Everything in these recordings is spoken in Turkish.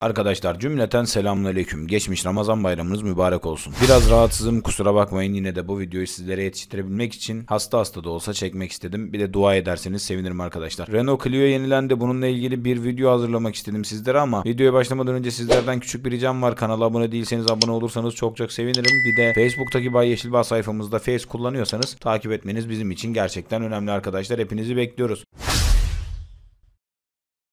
Arkadaşlar cümleten selamünaleyküm. Geçmiş Ramazan bayramınız mübarek olsun. Biraz rahatsızım kusura bakmayın yine de bu videoyu sizlere yetiştirebilmek için hasta hasta da olsa çekmek istedim. Bir de dua ederseniz sevinirim arkadaşlar. Renault Clio yenilendi. Bununla ilgili bir video hazırlamak istedim sizlere ama videoya başlamadan önce sizlerden küçük bir ricam var. Kanala abone değilseniz abone olursanız çok çok sevinirim. Bir de Facebook'taki Bay Yeşilbağ sayfamızda Face kullanıyorsanız takip etmeniz bizim için gerçekten önemli arkadaşlar. Hepinizi bekliyoruz.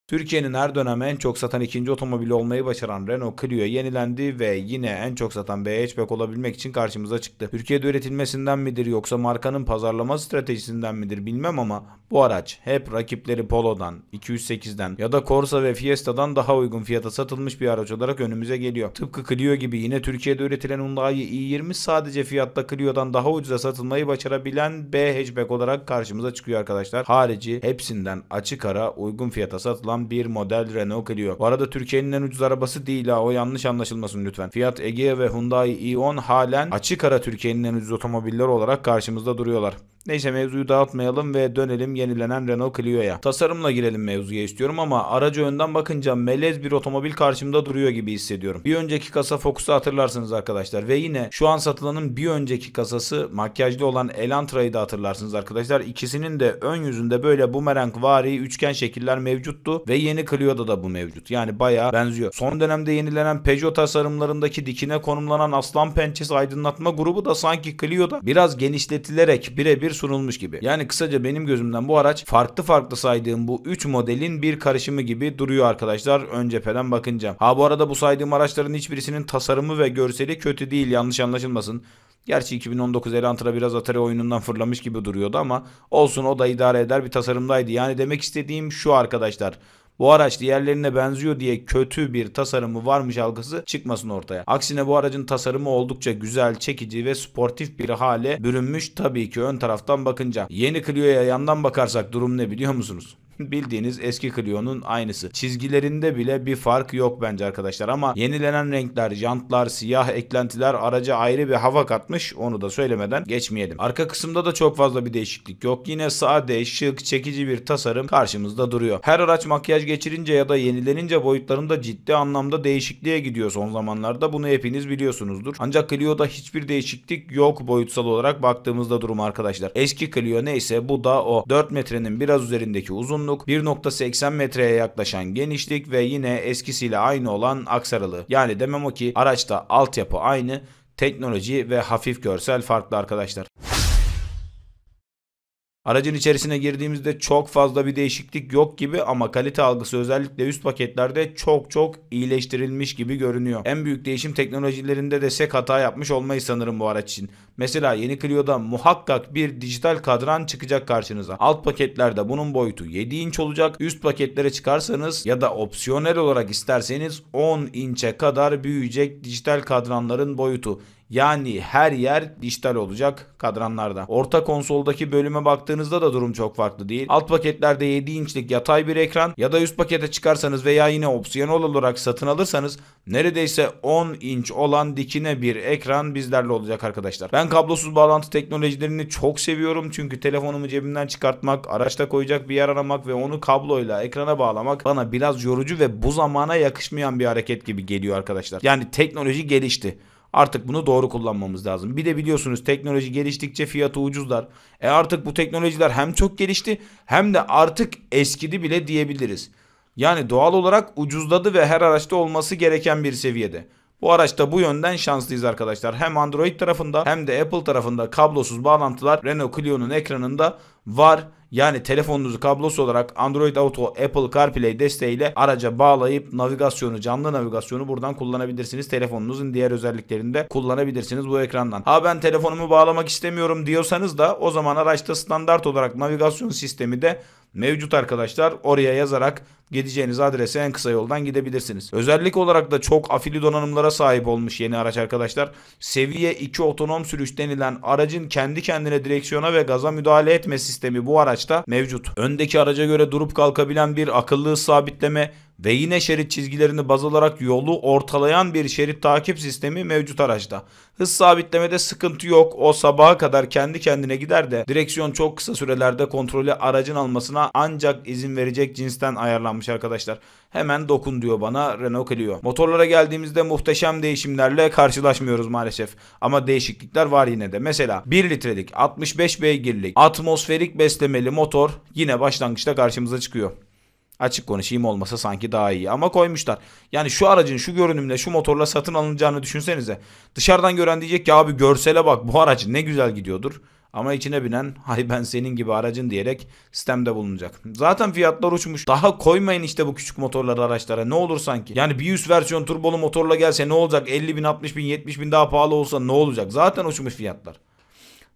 Türkiye'nin her dönem en çok satan ikinci otomobili olmayı başaran Renault Clio yenilendi ve yine en çok satan bir hatchback olabilmek için karşımıza çıktı. Türkiye'de üretilmesinden midir yoksa markanın pazarlama stratejisinden midir bilmem ama bu araç hep rakipleri Polo'dan, 208'den ya da Corsa ve Fiesta'dan daha uygun fiyata satılmış bir araç olarak önümüze geliyor. Tıpkı Clio gibi yine Türkiye'de üretilen Hyundai i20 sadece fiyatta Clio'dan daha ucuza satılmayı başarabilen B hatchback olarak karşımıza çıkıyor arkadaşlar. Harici hepsinden açık ara uygun fiyata satılan bir model Renault Clio. Bu arada Türkiye'nin en ucuz arabası değil ha o yanlış anlaşılmasın lütfen. Fiat Egea ve Hyundai i10 halen açık ara Türkiye'nin en ucuz otomobiller olarak karşımızda duruyorlar. Neyse mevzuyu dağıtmayalım ve dönelim yenilenen Renault Clio'ya. Tasarımla girelim mevzuya istiyorum ama aracı önden bakınca melez bir otomobil karşımda duruyor gibi hissediyorum. Bir önceki kasa Focus'u hatırlarsınız arkadaşlar ve yine şu an satılanın bir önceki kasası makyajlı olan Elantra'yı da hatırlarsınız arkadaşlar. İkisinin de ön yüzünde böyle bumerang vari üçgen şekiller mevcuttu ve yeni Clio'da da bu mevcut. Yani bayağı benziyor. Son dönemde yenilenen Peugeot tasarımlarındaki dikine konumlanan aslan pençesi aydınlatma grubu da sanki Clio'da biraz genişletilerek birebir öneri sunulmuş gibi. Yani kısaca benim gözümden bu araç farklı farklı saydığım bu 3 modelin bir karışımı gibi duruyor arkadaşlar ön cepheden bakınca. Ha bu arada bu saydığım araçların hiçbirisinin tasarımı ve görseli kötü değil yanlış anlaşılmasın. Gerçi 2019 Elantra biraz Atari oyunundan fırlamış gibi duruyordu ama olsun o da idare eder bir tasarımdaydı. Yani demek istediğim şu arkadaşlar bu araç diğerlerine benziyor diye kötü bir tasarımı varmış algısı çıkmasın ortaya. Aksine bu aracın tasarımı oldukça güzel, çekici ve sportif bir hale bürünmüş tabii ki ön taraftan bakınca. Yeni Clio'ya yandan bakarsak durum ne biliyor musunuz? Bildiğiniz eski Clio'nun aynısı. Çizgilerinde bile bir fark yok bence arkadaşlar ama yenilenen renkler, jantlar, siyah eklentiler araca ayrı bir hava katmış. Onu da söylemeden geçmeyelim. Arka kısımda da çok fazla bir değişiklik yok. Yine sade, şık, çekici bir tasarım karşımızda duruyor. Her araç makyaj geçirince ya da yenilenince boyutlarında ciddi anlamda değişikliğe gidiyor son zamanlarda. Bunu hepiniz biliyorsunuzdur. Ancak Clio'da hiçbir değişiklik yok boyutsal olarak baktığımızda durum arkadaşlar. Eski Clio neyse bu da o. 4 metrenin biraz üzerindeki uzun uzunluk, 1.80 metreye yaklaşan genişlik ve yine eskisiyle aynı olan aksaralı. Yani demem o ki araçta altyapı aynı, teknoloji ve hafif görsel farklı arkadaşlar. Aracın içerisine girdiğimizde çok fazla bir değişiklik yok gibi ama kalite algısı özellikle üst paketlerde çok çok iyileştirilmiş gibi görünüyor. En büyük değişim teknolojilerinde de sek hata yapmış olmayı sanırım bu araç için. Mesela yeni Clio'da muhakkak bir dijital kadran çıkacak karşınıza. Alt paketlerde bunun boyutu 7 inç olacak. Üst paketlere çıkarsanız ya da opsiyonel olarak isterseniz 10 inçe kadar büyüyecek dijital kadranların boyutu. Yani her yer dijital olacak kadranlarda. Orta konsoldaki bölüme baktığınızda da durum çok farklı değil. Alt paketlerde 7 inçlik yatay bir ekran ya da üst pakete çıkarsanız veya yine opsiyonel olarak satın alırsanız neredeyse 10 inç olan dikine bir ekran bizlerle olacak arkadaşlar. Ben kablosuz bağlantı teknolojilerini çok seviyorum çünkü telefonumu cebimden çıkartmak, araçta koyacak bir yer aramak ve onu kabloyla ekrana bağlamak bana biraz yorucu ve bu zamana yakışmayan bir hareket gibi geliyor arkadaşlar. Yani teknoloji gelişti. Artık bunu doğru kullanmamız lazım. Bir de biliyorsunuz teknoloji geliştikçe fiyatı ucuzlar. E artık bu teknolojiler hem çok gelişti hem de artık eskidi bile diyebiliriz. Yani doğal olarak ucuzladı ve her araçta olması gereken bir seviyede. Bu araçta bu yönden şanslıyız arkadaşlar. Hem Android tarafında hem de Apple tarafında kablosuz bağlantılar Renault Clio'nun ekranında var. Yani telefonunuzu kablosuz olarak Android Auto, Apple CarPlay desteğiyle araca bağlayıp navigasyonu, canlı navigasyonu buradan kullanabilirsiniz. Telefonunuzun diğer özelliklerinde kullanabilirsiniz bu ekrandan. Ha ben telefonumu bağlamak istemiyorum diyorsanız da o zaman araçta standart olarak navigasyon sistemi de mevcut arkadaşlar. Oraya yazarak gideceğiniz adrese en kısa yoldan gidebilirsiniz. Özellik olarak da çok afili donanımlara sahip olmuş yeni araç arkadaşlar. Seviye 2 otonom sürüş denilen aracın kendi kendine direksiyona ve gaza müdahale etme sistemi bu araçta mevcut. Öndeki araca göre durup kalkabilen bir akıllı sabitleme ve yine şerit çizgilerini baz alarak yolu ortalayan bir şerit takip sistemi mevcut araçta. Hız sabitlemede sıkıntı yok. O sabaha kadar kendi kendine gider de direksiyon çok kısa sürelerde kontrolü aracın almasına ancak izin verecek cinsten ayarlanmış kalmış arkadaşlar. Hemen dokun diyor bana Renault Clio. Motorlara geldiğimizde muhteşem değişimlerle karşılaşmıyoruz maalesef. Ama değişiklikler var yine de. Mesela 1 litrelik 65 beygirlik atmosferik beslemeli motor yine başlangıçta karşımıza çıkıyor. Açık konuşayım olmasa sanki daha iyi ama koymuşlar. Yani şu aracın şu görünümle şu motorla satın alınacağını düşünsenize. Dışarıdan gören diyecek ki abi görsele bak bu araç ne güzel gidiyordur. Ama içine binen hay ben senin gibi aracın diyerek sistemde bulunacak. Zaten fiyatlar uçmuş. Daha koymayın işte bu küçük motorları araçlara. Ne olur sanki. Yani bir üst versiyon turbolu motorla gelse ne olacak? 50 bin, 60 bin, 70 bin daha pahalı olsa ne olacak? Zaten uçmuş fiyatlar.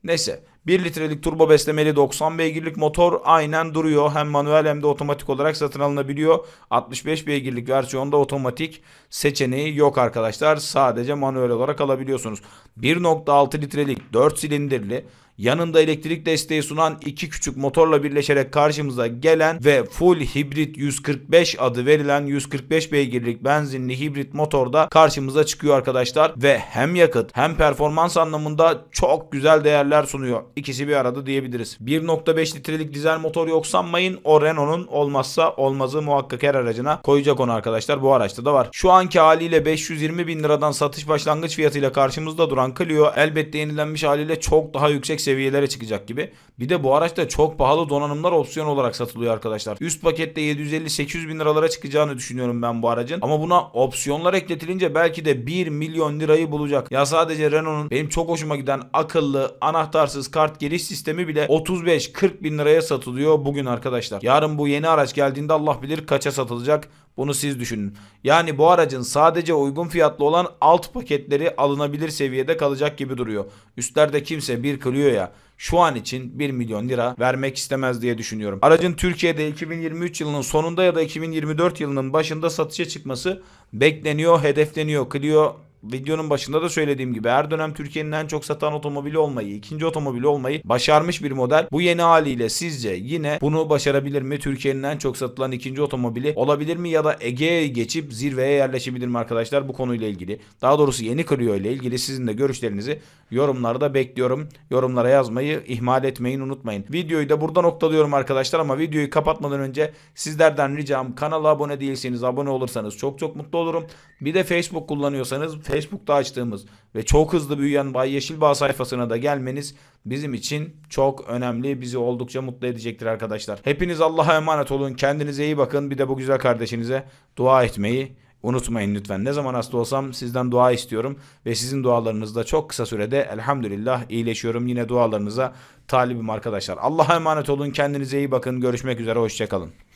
Neyse 1 litrelik turbo beslemeli 90 beygirlik motor aynen duruyor. Hem manuel hem de otomatik olarak satın alınabiliyor. 65 beygirlik versiyonda otomatik seçeneği yok arkadaşlar. Sadece manuel olarak alabiliyorsunuz. 1.6 litrelik 4 silindirli yanında elektrik desteği sunan iki küçük motorla birleşerek karşımıza gelen ve full hibrit 145 adı verilen 145 beygirlik benzinli hibrit motor da karşımıza çıkıyor arkadaşlar ve hem yakıt hem performans anlamında çok güzel değerler sunuyor. İkisi bir arada diyebiliriz. 1.5 litrelik dizel motor yok sanmayın. O Renault'un olmazsa olmazı muhakkak her aracına koyacak onu arkadaşlar. Bu araçta da var. Şu anki haliyle 520 bin liradan satış başlangıç fiyatıyla karşımızda duran Clio elbette yenilenmiş haliyle çok daha yüksek seviyelere çıkacak gibi. Bir de bu araçta çok pahalı donanımlar opsiyon olarak satılıyor arkadaşlar. Üst pakette 750-800 bin liralara çıkacağını düşünüyorum ben bu aracın. Ama buna opsiyonlar ekletilince belki de 1 milyon lirayı bulacak. Ya sadece Renault'un benim çok hoşuma giden akıllı anahtarsız kart geliş sistemi bile 35-40 bin liraya satılıyor bugün arkadaşlar. Yarın bu yeni araç geldiğinde Allah bilir kaça satılacak. Bunu siz düşünün. Yani bu aracın sadece uygun fiyatlı olan alt paketleri alınabilir seviyede kalacak gibi duruyor. Üstlerde kimse bir Clio'ya şu an için 1 milyon lira vermek istemez diye düşünüyorum. Aracın Türkiye'de 2023 yılının sonunda ya da 2024 yılının başında satışa çıkması bekleniyor, hedefleniyor. Clio videonun başında da söylediğim gibi her dönem Türkiye'nin en çok satan otomobili olmayı, ikinci otomobili olmayı başarmış bir model. Bu yeni haliyle sizce yine bunu başarabilir mi? Türkiye'nin en çok satılan ikinci otomobili olabilir mi? Ya da Ege'ye geçip zirveye yerleşebilir mi arkadaşlar bu konuyla ilgili? Daha doğrusu yeni Clio ile ilgili sizin de görüşlerinizi yorumlarda bekliyorum. Yorumlara yazmayı ihmal etmeyin unutmayın. Videoyu da burada noktalıyorum arkadaşlar ama videoyu kapatmadan önce sizlerden ricam kanala abone değilseniz abone olursanız çok çok mutlu olurum. Bir de Facebook kullanıyorsanız Facebook Facebook'ta açtığımız ve çok hızlı büyüyen Bay Yeşilbağ sayfasına da gelmeniz bizim için çok önemli. Bizi oldukça mutlu edecektir arkadaşlar. Hepiniz Allah'a emanet olun. Kendinize iyi bakın. Bir de bu güzel kardeşinize dua etmeyi unutmayın lütfen. Ne zaman hasta olsam sizden dua istiyorum ve sizin dualarınızda çok kısa sürede elhamdülillah iyileşiyorum. Yine dualarınıza talibim arkadaşlar. Allah'a emanet olun. Kendinize iyi bakın. Görüşmek üzere. Hoşçakalın.